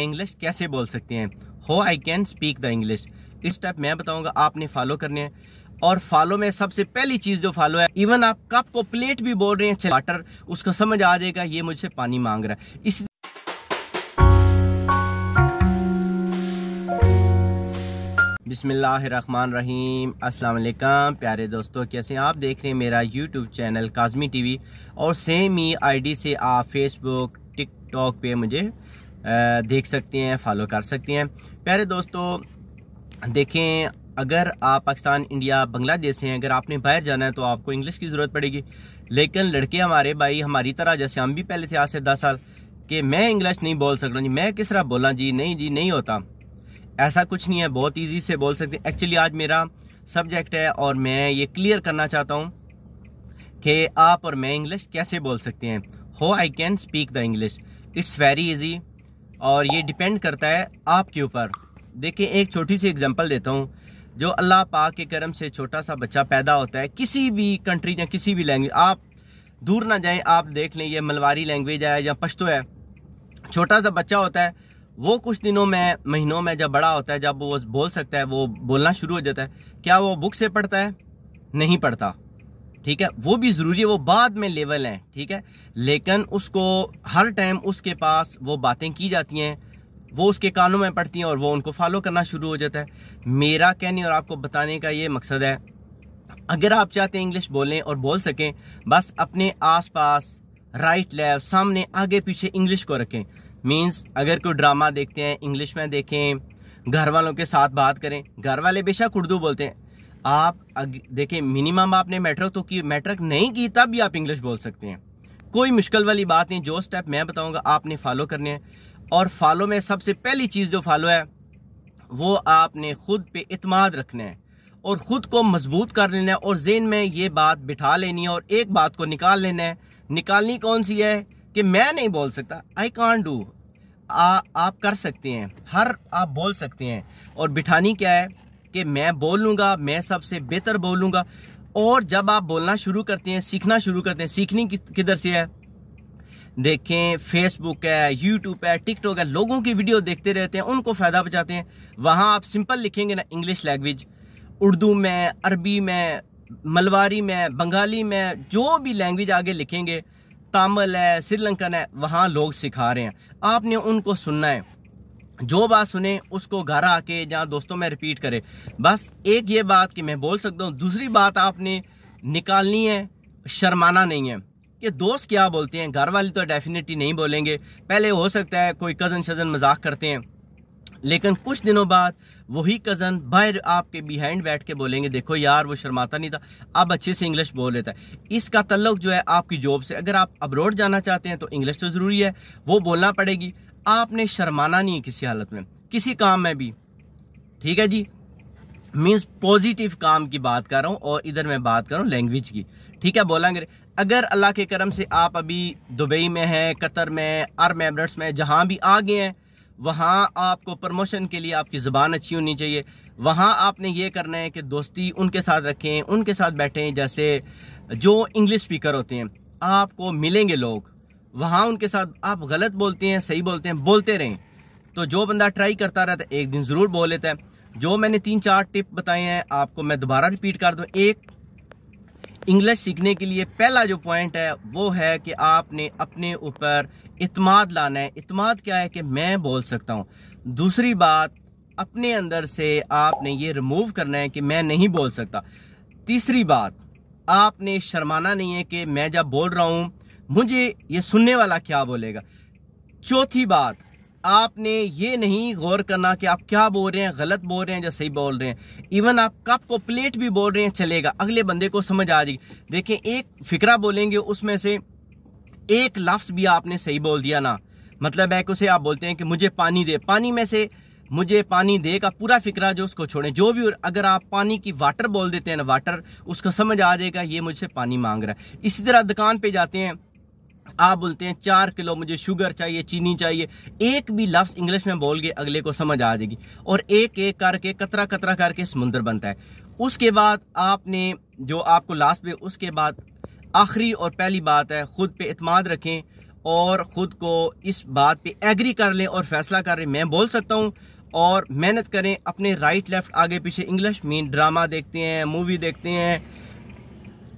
English कैसे बोल सकते हैं हो I can speak the English इस स्टेप मैं बताऊंगा आपने फॉलो करने हैं और फॉलो में सबसे पहली चीज़ जो फॉलो है इवन आप कप को प्लेट भी बोल रहे हैं वाटर उसको समझ आ जाएगा ये मुझसे पानी मांग रहा है इस अस्सलाम वालेकुम प्यारे दोस्तों कैसे हैं आप देख रहे हैं मेरा यूट्यूब चैनल काजमी टीवी और सेम ही आईडी से आप फेसबुक टिकटॉक पे मुझे देख सकते हैं फॉलो कर सकते हैं प्यारे दोस्तों देखें अगर आप पाकिस्तान इंडिया बांग्लादेश से हैं अगर आपने बाहर जाना है तो आपको इंग्लिश की ज़रूरत पड़ेगी लेकिन लड़के हमारे भाई हमारी तरह जैसे हम भी पहले थे आज से दस साल कि मैं इंग्लिश नहीं बोल सकता जी मैं किस तरह बोला जी नहीं जी नहीं होता ऐसा कुछ नहीं है बहुत ईजी से बोल सकते एक्चुअली आज मेरा सब्जेक्ट है और मैं ये क्लियर करना चाहता हूँ कि आप और मैं इंग्लिश कैसे बोल सकते हैं हो I can speak the English it's very easy और ये डिपेंड करता है आपके ऊपर देखिए एक छोटी सी एग्जांपल देता हूँ जो अल्लाह पाक के करम से छोटा सा बच्चा पैदा होता है किसी भी कंट्री या किसी भी लैंग्वेज आप दूर ना जाएं आप देख लें ये मलवारी लैंग्वेज है या पश्तो है छोटा सा बच्चा होता है वो कुछ दिनों में महीनों में जब बड़ा होता है जब वो बोल सकता है वो बोलना शुरू हो जाता है क्या वो बुक से पढ़ता है नहीं पढ़ता ठीक है वो भी ज़रूरी है वो बाद में लेवल हैं ठीक है लेकिन उसको हर टाइम उसके पास वो बातें की जाती हैं वो उसके कानों में पड़ती हैं और वो उनको फॉलो करना शुरू हो जाता है मेरा कहने और आपको बताने का ये मकसद है अगर आप चाहते हैं इंग्लिश बोलें और बोल सकें बस अपने आसपास राइट लेफ्ट सामने आगे पीछे इंग्लिश को रखें मीन्स अगर कोई ड्रामा देखते हैं इंग्लिश में देखें घर वालों के साथ बात करें घर वाले बेशक उर्दू बोलते हैं आप देखिए मिनिमम आपने मैट्रिक तो की मैट्रिक नहीं की तब भी आप इंग्लिश बोल सकते हैं कोई मुश्किल वाली बात नहीं जो स्टेप मैं बताऊंगा आपने फॉलो करने हैं और फॉलो में सबसे पहली चीज़ जो फॉलो है वो आपने खुद पे इतमाद रखना है और ख़ुद को मजबूत कर लेना है और जेन में ये बात बिठा लेनी है और एक बात को निकाल लेना है निकालनी कौन सी है कि मैं नहीं बोल सकता आई कॉन्ट डू आप कर सकते हैं हर आप बोल सकते हैं और बिठानी क्या है कि मैं बोलूँगा मैं सबसे बेहतर बोलूंगा और जब आप बोलना शुरू करते हैं सीखना शुरू करते हैं सीखनी किधर से है देखें फेसबुक है यूट्यूब है टिकटॉक है लोगों की वीडियो देखते रहते हैं उनको फ़ायदा पहुंचाते हैं वहाँ आप सिंपल लिखेंगे ना इंग्लिश लैंग्वेज उर्दू में अरबी में मलवारी में बंगाली में जो भी लैंग्वेज आगे लिखेंगे तामिल है श्रीलंकन है वहाँ लोग सिखा रहे हैं आपने उनको सुनना है जो बात सुने उसको घर आके जहाँ दोस्तों में रिपीट करे बस एक ये बात कि मैं बोल सकता हूँ दूसरी बात आपने निकालनी है शर्माना नहीं है कि दोस्त क्या बोलते हैं घर वाले तो डेफिनेटली नहीं बोलेंगे पहले हो सकता है कोई कज़न शज़न मजाक करते हैं लेकिन कुछ दिनों बाद वही कज़न बाहर आपके बिहाइंड बैठ के बोलेंगे देखो यार वो शर्माता नहीं था अब अच्छे से इंग्लिश बोल लेता है इसका तल्लक जो है आपकी जॉब से अगर आप अब्रोड जाना चाहते हैं तो इंग्लिश तो ज़रूरी है वो बोलना पड़ेगी आपने शर्माना नहीं है किसी हालत में किसी काम में भी ठीक है जी मीन्स पॉजिटिव काम की बात कर रहा हूँ और इधर मैं बात कर रहा हूँ लैंग्वेज की ठीक है बोला अगर अल्लाह के करम से आप अभी दुबई में हैं कतर में अरब एमरेट्स में जहाँ भी आ गए हैं वहाँ आपको प्रमोशन के लिए आपकी ज़बान अच्छी होनी चाहिए वहाँ आपने ये करना है कि दोस्ती उनके साथ रखें उनके साथ बैठें जैसे जो इंग्लिश स्पीकर होते हैं आपको मिलेंगे लोग वहाँ उनके साथ आप गलत बोलते हैं सही बोलते हैं बोलते रहें तो जो बंदा ट्राई करता रहता है एक दिन ज़रूर बोल लेता है जो मैंने तीन चार टिप बताए हैं आपको मैं दोबारा रिपीट कर दूँ एक इंग्लिश सीखने के लिए पहला जो पॉइंट है वो है कि आपने अपने ऊपर इतमाद लाना है इतमाद क्या है कि मैं बोल सकता हूँ दूसरी बात अपने अंदर से आपने ये रिमूव करना है कि मैं नहीं बोल सकता तीसरी बात आपने शर्माना नहीं है कि मैं जब बोल रहा हूँ मुझे ये सुनने वाला क्या बोलेगा चौथी बात आपने ये नहीं गौर करना कि आप क्या बोल रहे हैं गलत बोल रहे हैं या सही बोल रहे हैं इवन आप कप को प्लेट भी बोल रहे हैं चलेगा अगले बंदे को समझ आ जाएगी देखें एक फिक्रा बोलेंगे उसमें से एक लफ्ज़ भी आपने सही बोल दिया ना मतलब है कि उसे आप बोलते हैं कि मुझे पानी दे पानी में से मुझे पानी दे का पूरा फिक्रा जो उसको छोड़ें जो भी अगर आप पानी की वाटर बोल देते हैं ना वाटर उसको समझ आ जाएगा ये मुझसे पानी मांग रहा है इसी तरह दुकान पे जाते हैं आप बोलते हैं चार किलो मुझे शुगर चाहिए चीनी चाहिए एक भी लफ्ज़ इंग्लिश में बोल के अगले को समझ आ जाएगी और एक एक करके कतरा कतरा करके समुंदर बनता है उसके बाद आपने जो आपको लास्ट पे उसके बाद आखिरी और पहली बात है ख़ुद पे इतमाद रखें और ख़ुद को इस बात पे एग्री कर लें और फैसला कर लें मैं बोल सकता हूँ और मेहनत करें अपने राइट लेफ़्ट आगे पीछे इंग्लिश मीन ड्रामा देखते हैं मूवी देखते हैं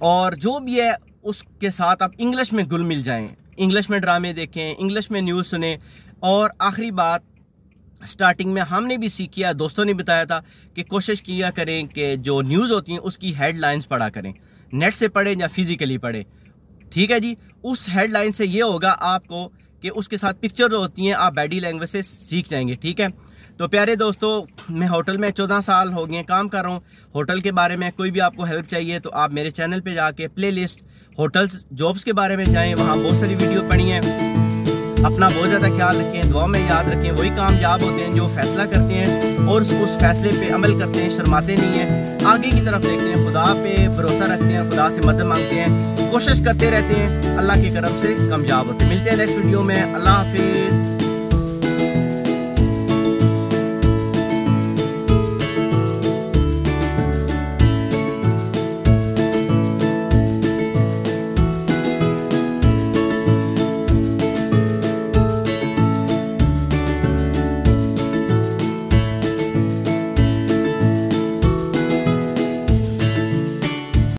और जो भी है उसके साथ आप इंग्लिश में गुल मिल जाएं इंग्लिश में ड्रामे देखें इंग्लिश में न्यूज़ सुने और आखिरी बात स्टार्टिंग में हमने भी सीखी है दोस्तों ने बताया था कि कोशिश किया करें कि जो न्यूज़ होती हैं उसकी हेडलाइंस पढ़ा करें नेट से पढ़ें या फिज़िकली पढ़ें ठीक है जी उस हेडलाइन से ये होगा आपको कि उसके साथ पिक्चर होती हैं आप बैडी लैंग्वेज से सीख जाएंगे ठीक है तो प्यारे दोस्तों मैं होटल में चौदह साल हो गए काम कर रहा हूँ होटल के बारे में कोई भी आपको हेल्प चाहिए तो आप मेरे चैनल पे जाके प्लेलिस्ट होटल्स जॉब्स के बारे में जाएं वहाँ बहुत सारी वीडियो पड़ी हैं अपना बहुत ज़्यादा ख्याल रखें दुआ में याद रखें वही कामयाब होते हैं जो फैसला करते हैं और उस फैसले पर अमल करते हैं शर्माते नहीं हैं आगे की तरफ देखते हैं खुदा पे भरोसा रखते हैं खुदा से मदद मांगते हैं कोशिश करते रहते हैं अल्लाह के करम से कामयाब होते हैं मिलते हैं नेक्स्ट वीडियो में अल्लाह हाफिज़